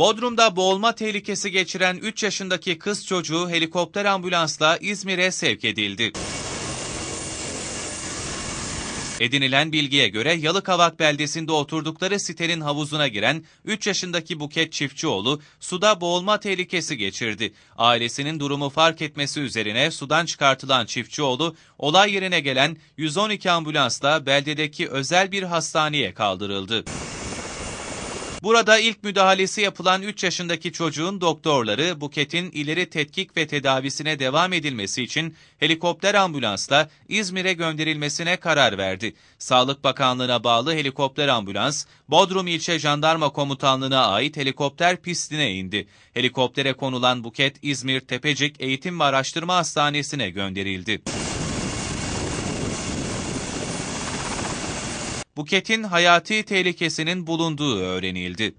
Bodrum'da boğulma tehlikesi geçiren 3 yaşındaki kız çocuğu helikopter ambulansla İzmir'e sevk edildi. Edinilen bilgiye göre Yalıkavak beldesinde oturdukları sitenin havuzuna giren 3 yaşındaki Buket Çiftçioğlu suda boğulma tehlikesi geçirdi. Ailesinin durumu fark etmesi üzerine sudan çıkartılan Çiftçioğlu olay yerine gelen 112 ambulansla beldedeki özel bir hastaneye kaldırıldı. Burada ilk müdahalesi yapılan 3 yaşındaki çocuğun doktorları Buket'in ileri tetkik ve tedavisine devam edilmesi için helikopter ambulansla İzmir'e gönderilmesine karar verdi. Sağlık Bakanlığı'na bağlı helikopter ambulans, Bodrum İlçe Jandarma Komutanlığı'na ait helikopter pistine indi. Helikoptere konulan Buket, İzmir Tepecik Eğitim ve Araştırma Hastanesi'ne gönderildi. Buket'in hayati tehlikesinin bulunduğu öğrenildi.